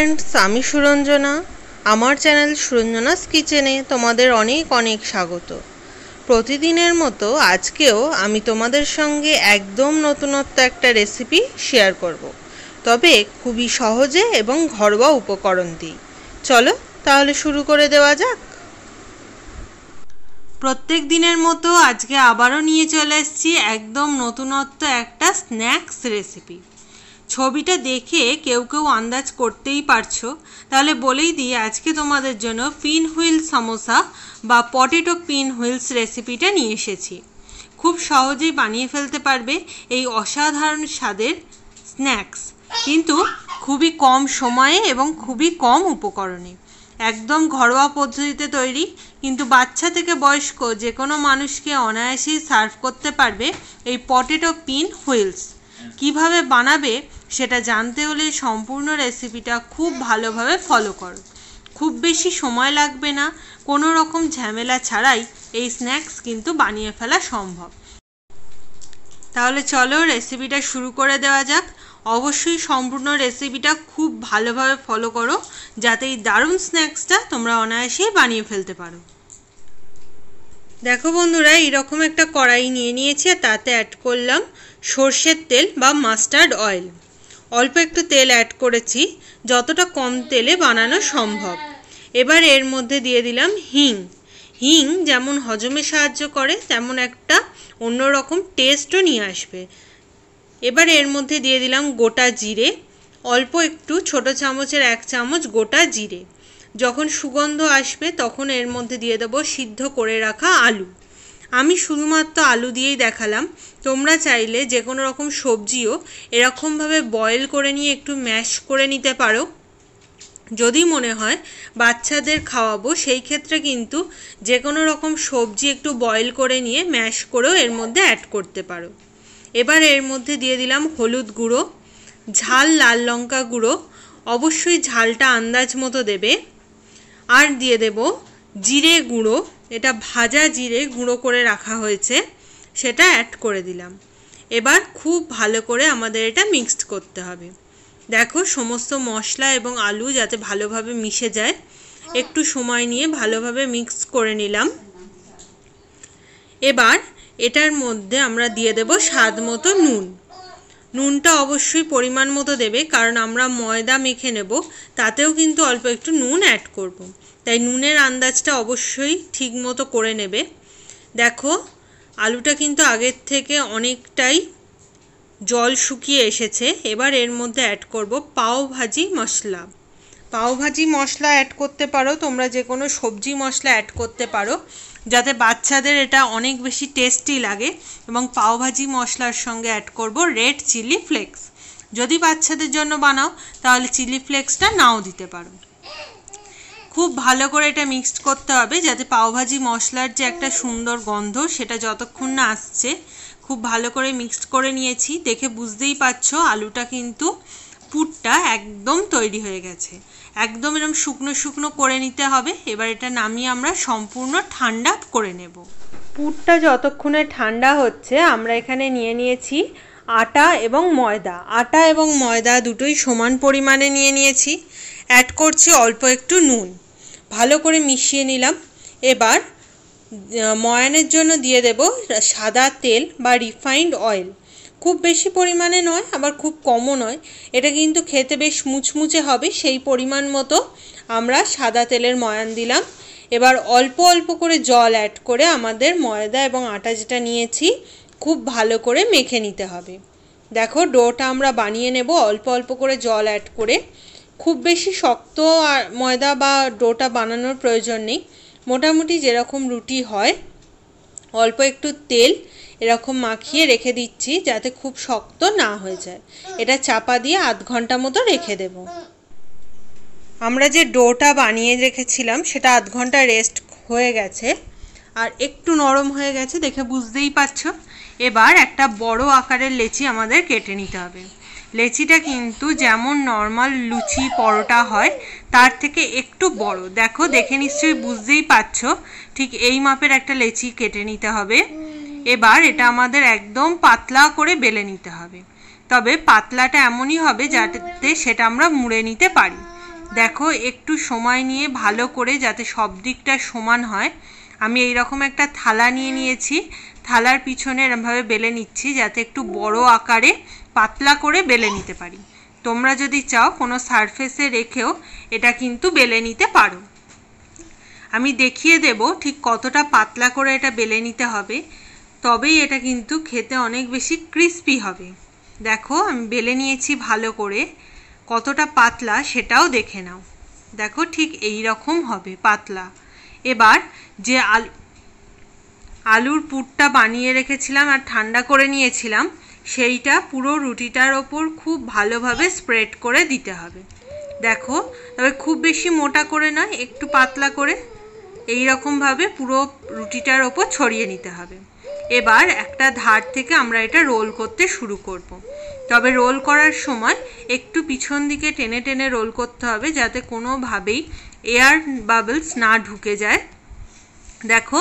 Friends আমি সুরঞ্জনা আমার channel সুরঞ্জনাস কিচেনে তোমাদের অনেক অনেক স্বাগত প্রতিদিনের মতো আজকেও আমি তোমাদের সঙ্গে একদম নতুনত্ব একটা রেসিপি শেয়ার করব। তবে খুবই সহজে এবং ঘরোয়া উপকরণ দিই চলো তাহলে শুরু করে দেওয়া যাক প্রত্যেক দিনের মতো আজকে আবারও নিয়ে চলে এসেছি একদম নতুনত্ব একটা স্ন্যাক্স রেসিপি ছবিটা দেখে কেউ কেউ আন্দাজ করতেই পারছো তাহলে বলেই দিই আজকে তোমাদের জন্য পিন হুইল সমোসা বা পটেটো পিন হুইলস রেসিপিটা নিয়ে এসেছি খুব সহজেই বানিয়ে ফেলতে পারবে এই অসাধারণ স্বাদের স্ন্যাক্স কিন্তু খুবই কম সময়ে এবং খুবই কম উপকরণে একদম ঘরোয়া পদ্ধতিতে তৈরি কিন্তু বাচ্চা থেকে বয়স্ক যে কোনো মানুষকে অনায়াসেই সার্ভ করতে পারবে এই পটেটো পিন হুইলস কিভাবে বানাবে সেটা জানতে হলে সম্পূর্ণ রেসিপিটা খুব ভালোভাবে ফলো করো খুব বেশি সময় লাগবে না কোনো রকম ঝামেলা ছাড়াই এই স্ন্যাক্স কিন্তু বানিয়ে ফেলা সম্ভব তাহলে চলো রেসিপিটা শুরু করে দেওয়া যাক অবশ্যই সম্পূর্ণ রেসিপিটা খুব ভালোভাবে ফলো করো যাতে এই দারুণ স্ন্যাক্সটা তোমরা অনায়াসেই বানিয়ে ফেলতে পারো দেখো বন্ধুরা এরকম একটা কড়াই নিয়ে নিয়েছি আর তাতে অ্যাড করলাম সর্ষের তেল বা মাস্টার্ড অয়েল অল্প একটু তেল অ্যাড করেছি যতটা কম তেলে বানানো সম্ভব এবার এর মধ্যে দিয়ে দিলাম হিং হিং যেমন হজমে সাহায্য করে তেমন একটা অন্যরকম টেস্টও নিয়ে আসবে এবার এর মধ্যে দিয়ে দিলাম গোটা জিরে অল্প একটু ছোট চামচের এক চামচ গোটা জিরে যখন সুগন্ধ আসবে তখন এর মধ্যে দিয়ে দেবো সিদ্ধ করে রাখা আলু আমি শুধুমাত্র আলু দিয়েই দেখালাম তোমরা চাইলে যে কোনো রকম সবজিও এরকমভাবে বয়েল করে নিয়ে একটু ম্যাশ করে নিতে পারো যদি মনে হয় বাচ্চাদের খাওয়াবো সেই ক্ষেত্রে কিন্তু যে কোনো রকম সবজি একটু বয়েল করে নিয়ে ম্যাশ করেও এর মধ্যে অ্যাড করতে পারো এবার এর মধ্যে দিয়ে দিলাম হলুদ গুঁড়ো ঝাল লাল লঙ্কা গুঁড়ো অবশ্যই ঝালটা আন্দাজ মতো দেবে আর দিয়ে দেব জিরে গুঁড়ো এটা ভাজা জিরে গুঁড়ো করে রাখা হয়েছে সেটা অ্যাড করে দিলাম এবার খুব ভালো করে আমাদের এটা মিক্সড করতে হবে দেখো সমস্ত মশলা এবং আলু যাতে ভালোভাবে মিশে যায় একটু সময় নিয়ে ভালোভাবে মিক্স করে নিলাম এবার এটার মধ্যে আমরা দিয়ে দেব স্বাদ মতো নুন নুনটা অবশ্যই পরিমাণ মতো দেবে কারণ আমরা ময়দা মেখে নেব তাতেও কিন্তু অল্প একটু নুন অ্যাড করব। তাই নুনের আন্দাজটা অবশ্যই ঠিক মতো করে নেবে দেখো আলুটা কিন্তু আগের থেকে অনেকটাই জল শুকিয়ে এসেছে এবার এর মধ্যে অ্যাড করব পাও ভাজি মশলা পাওভাজি মশলা অ্যাড করতে পারো তোমরা যে কোনো সবজি মশলা অ্যাড করতে পারো যাতে বাচ্চাদের এটা অনেক বেশি টেস্টি লাগে এবং পাওভাজি মশলার সঙ্গে অ্যাড করব রেড চিলি ফ্লেক্স যদি বাচ্চাদের জন্য বানাও তাহলে চিলি ফ্লেক্সটা নাও দিতে পারো খুব ভালো করে এটা মিক্সড করতে হবে যাতে পাওভাজি মশলার যে একটা সুন্দর গন্ধ সেটা যতক্ষণ না আসছে খুব ভালো করে মিক্সড করে নিয়েছি দেখে বুঝতেই পারছো আলুটা কিন্তু পুরটা একদম তৈরি হয়ে গেছে একদম এরকম শুকনো শুকনো করে নিতে হবে এবার এটা নামিয়ে আমরা সম্পূর্ণ ঠান্ডা করে নেব পুরটা যতক্ষণে ঠান্ডা হচ্ছে আমরা এখানে নিয়ে নিয়েছি আটা এবং ময়দা আটা এবং ময়দা দুটোই সমান পরিমাণে নিয়ে নিয়েছি অ্যাড করছি অল্প একটু নুন ভালো করে মিশিয়ে নিলাম এবার ময়ানের জন্য দিয়ে দেব সাদা তেল বা রিফাইন্ড অয়েল খুব বেশি পরিমাণে নয় আবার খুব কমও নয় এটা কিন্তু খেতে বেশ মুচমুচে হবে সেই পরিমাণ মতো আমরা সাদা তেলের ময়ান দিলাম এবার অল্প অল্প করে জল অ্যাড করে আমাদের ময়দা এবং আটা যেটা নিয়েছি খুব ভালো করে মেখে নিতে হবে দেখো ডোটা আমরা বানিয়ে নেব অল্প অল্প করে জল অ্যাড করে খুব বেশি শক্ত আর ময়দা বা ডোটা বানানোর প্রয়োজন নেই মোটামুটি যেরকম রুটি হয় অল্প একটু তেল এরকম মাখিয়ে রেখে দিচ্ছি যাতে খুব শক্ত না হয়ে যায় এটা চাপা দিয়ে আধ ঘন্টা মতো রেখে দেব আমরা যে ডোটা বানিয়ে রেখেছিলাম সেটা আধ ঘন্টা রেস্ট হয়ে গেছে আর একটু নরম হয়ে গেছে দেখে বুঝতেই পারছো এবার একটা বড় আকারের লেচি আমাদের কেটে নিতে হবে লেচিটা কিন্তু যেমন নর্মাল লুচি পরোটা হয় তার থেকে একটু বড় দেখো দেখে নিশ্চয়ই বুঝতেই পারছ ঠিক এই মাপের একটা লেচি কেটে নিতে হবে এবার এটা আমাদের একদম পাতলা করে বেলে নিতে হবে তবে পাতলাটা এমনই হবে যাতে সেটা আমরা মুড়ে নিতে পারি দেখো একটু সময় নিয়ে ভালো করে যাতে সব দিকটা সমান হয় আমি এই রকম একটা থালা নিয়ে নিয়েছি থালার পিছনে এরমভাবে বেলে নিচ্ছি যাতে একটু বড় আকারে পাতলা করে বেলে নিতে পারি তোমরা যদি চাও কোনো সারফেসে রেখেও এটা কিন্তু বেলে নিতে পারো আমি দেখিয়ে দেব ঠিক কতটা পাতলা করে এটা বেলে নিতে হবে তবেই এটা কিন্তু খেতে অনেক বেশি ক্রিস্পি হবে দেখো আমি বেলে নিয়েছি ভালো করে কতটা পাতলা সেটাও দেখে নাও দেখো ঠিক এই রকম হবে পাতলা এবার যে আলু আলুর পুরটা বানিয়ে রেখেছিলাম আর ঠান্ডা করে নিয়েছিলাম সেইটা পুরো রুটিটার ওপর খুব ভালোভাবে স্প্রেড করে দিতে হবে দেখো তবে খুব বেশি মোটা করে নয় একটু পাতলা করে এই রকমভাবে পুরো রুটিটার ওপর ছড়িয়ে নিতে হবে এবার একটা ধার থেকে আমরা এটা রোল করতে শুরু করব। তবে রোল করার সময় একটু পিছন দিকে টেনে টেনে রোল করতে হবে যাতে কোনোভাবেই এয়ার বাবলস না ঢুকে যায় দেখো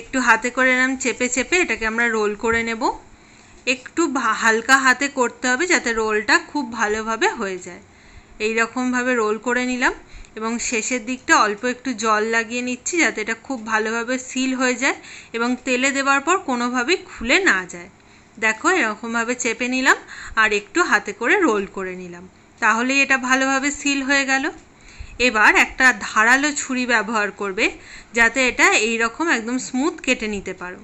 একটু হাতে করে নাম চেপে চেপে এটাকে আমরা রোল করে নেবো একটু হালকা হাতে করতে হবে যাতে রোলটা খুব ভালোভাবে হয়ে যায় এই রকমভাবে রোল করে নিলাম এবং শেষের দিকটা অল্প একটু জল লাগিয়ে নিচ্ছি যাতে এটা খুব ভালোভাবে সিল হয়ে যায় এবং তেলে দেওয়ার পর কোনোভাবেই খুলে না যায় দেখো এরকমভাবে চেপে নিলাম আর একটু হাতে করে রোল করে নিলাম তাহলেই এটা ভালোভাবে সিল হয়ে গেল এবার একটা ধারালো ছুরি ব্যবহার করবে যাতে এটা এই রকম একদম স্মুথ কেটে নিতে পারো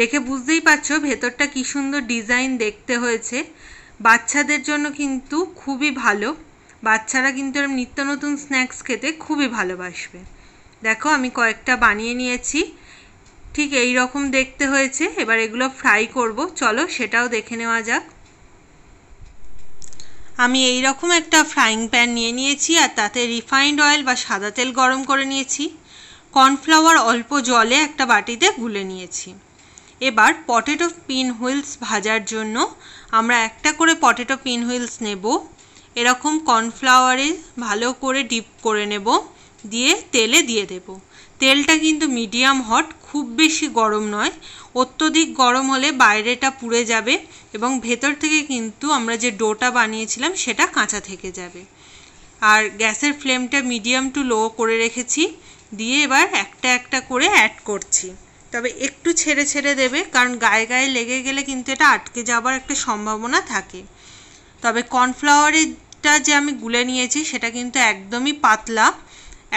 দেখে বুঝতেই পারছো ভেতরটা কি সুন্দর ডিজাইন দেখতে হয়েছে বাচ্চাদের জন্য কিন্তু খুবই ভালো বাচ্চারা কিন্তু এরকম নিত্য নতুন স্ন্যাক্স খেতে খুবই ভালোবাসবে দেখো আমি কয়েকটা বানিয়ে নিয়েছি ঠিক এই রকম দেখতে হয়েছে এবার এগুলো ফ্রাই করব চলো সেটাও দেখে নেওয়া যাক আমি এই রকম একটা ফ্রাইং প্যান নিয়ে নিয়েছি আর তাতে রিফাইন্ড অয়েল বা সাদা তেল গরম করে নিয়েছি কর্নফ্লাওয়ার অল্প জলে একটা বাটিতে গুলে নিয়েছি এবার পটেটো পিন হুইলস ভাজার জন্য আমরা একটা করে পটেটো পিন হুইলস নেব এরকম কর্নফ্লাওয়ারে ভালো করে ডিপ করে নেব দিয়ে তেলে দিয়ে দেব তেলটা কিন্তু মিডিয়াম হট খুব বেশি গরম নয় অত্যধিক গরম হলে বাইরেটা পুড়ে যাবে এবং ভেতর থেকে কিন্তু আমরা যে ডোটা বানিয়েছিলাম সেটা কাঁচা থেকে যাবে আর গ্যাসের ফ্লেমটা মিডিয়াম টু লো করে রেখেছি দিয়ে এবার একটা একটা করে অ্যাড করছি তবে একটু ছেড়ে ছেড়ে দেবে কারণ গায়ে গায়ে লেগে গেলে কিন্তু এটা আটকে যাবার একটা সম্ভাবনা থাকে তবে কর্নফ্লাওয়ারেরটা যে আমি গুলে নিয়েছি সেটা কিন্তু একদমই পাতলা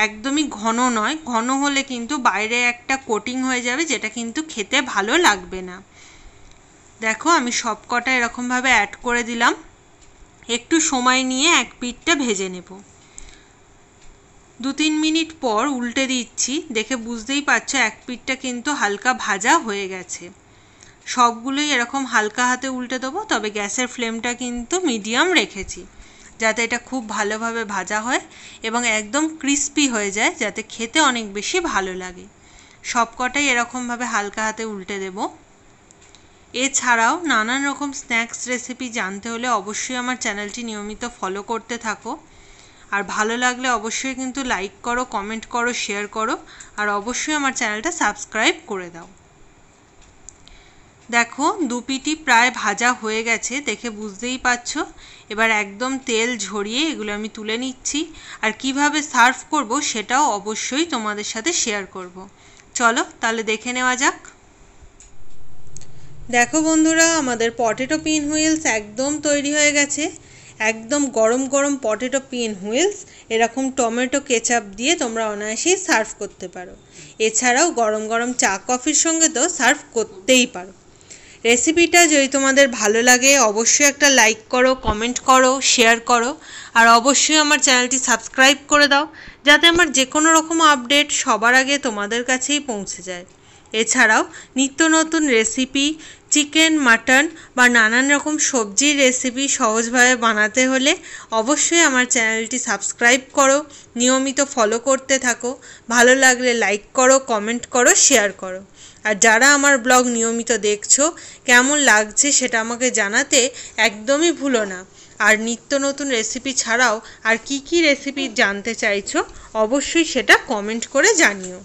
একদমই ঘন নয় ঘন হলে কিন্তু বাইরে একটা কোটিং হয়ে যাবে যেটা কিন্তু খেতে ভালো লাগবে না দেখো আমি সব কটা এরকমভাবে অ্যাড করে দিলাম একটু সময় নিয়ে এক পিঠটা ভেজে নেবো দু তিন মিনিট পর উল্টে দিচ্ছি দেখে বুঝতেই পারছো এক পিঠটা কিন্তু হালকা ভাজা হয়ে গেছে সবগুলোই এরকম হালকা হাতে উল্টে দেবো তবে গ্যাসের ফ্লেমটা কিন্তু মিডিয়াম রেখেছি যাতে এটা খুব ভালোভাবে ভাজা হয় এবং একদম ক্রিস্পি হয়ে যায় যাতে খেতে অনেক বেশি ভালো লাগে সবকটাই এরকমভাবে হালকা হাতে উল্টে দেব এছাড়াও নানান রকম স্ন্যাক্স রেসিপি জানতে হলে অবশ্যই আমার চ্যানেলটি নিয়মিত ফলো করতে থাকো আর ভালো লাগলে অবশ্যই কিন্তু লাইক করো কমেন্ট করো শেয়ার করো আর অবশ্যই আমার চ্যানেলটা সাবস্ক্রাইব করে দাও দেখো দুপিটি প্রায় ভাজা হয়ে গেছে দেখে বুঝতেই পারছ এবার একদম তেল ঝরিয়ে এগুলো আমি তুলে নিচ্ছি আর কিভাবে সার্ভ করব সেটাও অবশ্যই তোমাদের সাথে শেয়ার করব। চলো তাহলে দেখে নেওয়া যাক দেখো বন্ধুরা আমাদের পটেটো পিন হুইলস একদম তৈরি হয়ে গেছে একদম গরম গরম পটেটো পিন হুইলস এরকম টমেটো কেচাপ দিয়ে তোমরা অনায়াসেই সার্ভ করতে পারো এছাড়াও গরম গরম চা কফির সঙ্গে তো সার্ভ করতেই পারো রেসিপিটা যদি তোমাদের ভালো লাগে অবশ্যই একটা লাইক করো কমেন্ট করো শেয়ার করো আর অবশ্যই আমার চ্যানেলটি সাবস্ক্রাইব করে দাও যাতে আমার যে কোনো রকম আপডেট সবার আগে তোমাদের কাছেই পৌঁছে যায় এছাড়াও নিত্য নতুন রেসিপি চিকেন মাটন বা নানান রকম সবজির রেসিপি সহজভাবে বানাতে হলে অবশ্যই আমার চ্যানেলটি সাবস্ক্রাইব করো নিয়মিত ফলো করতে থাকো ভালো লাগলে লাইক করো কমেন্ট করো শেয়ার করো আর যারা আমার ব্লগ নিয়মিত দেখছো কেমন লাগছে সেটা আমাকে জানাতে একদমই ভুলো না আর নিত্য নতুন রেসিপি ছাড়াও আর কি কি রেসিপি জানতে চাইছো অবশ্যই সেটা কমেন্ট করে জানিও